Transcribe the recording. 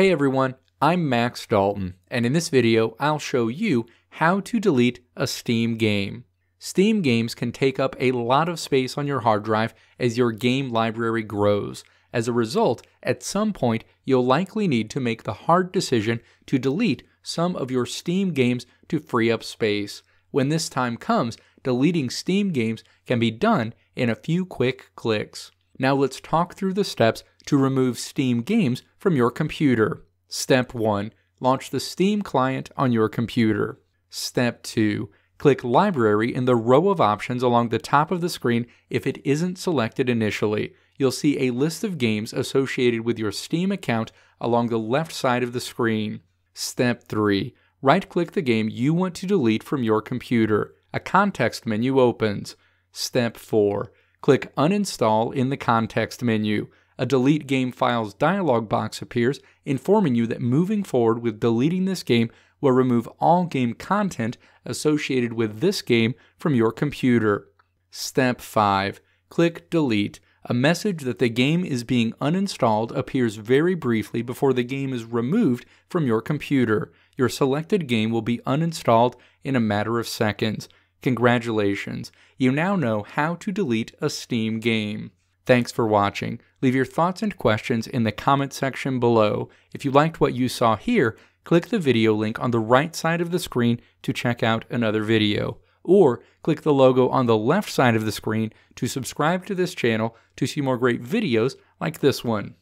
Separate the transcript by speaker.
Speaker 1: Hey everyone, I'm Max Dalton, and in this video I'll show you how to delete a Steam game. Steam games can take up a lot of space on your hard drive as your game library grows. As a result, at some point you'll likely need to make the hard decision to delete some of your Steam games to free up space. When this time comes, deleting Steam games can be done in a few quick clicks. Now let's talk through the steps to remove Steam games from your computer. Step 1. Launch the Steam client on your computer. Step 2. Click Library in the row of options along the top of the screen if it isn't selected initially. You'll see a list of games associated with your Steam account along the left side of the screen. Step 3. Right click the game you want to delete from your computer. A context menu opens. Step 4. Click Uninstall in the context menu a Delete Game Files dialog box appears, informing you that moving forward with deleting this game will remove all game content associated with this game from your computer. Step 5. Click Delete. A message that the game is being uninstalled appears very briefly before the game is removed from your computer. Your selected game will be uninstalled in a matter of seconds. Congratulations, you now know how to delete a Steam game. Thanks for watching. Leave your thoughts and questions in the comment section below. If you liked what you saw here, click the video link on the right side of the screen to check out another video, or click the logo on the left side of the screen to subscribe to this channel to see more great videos like this one.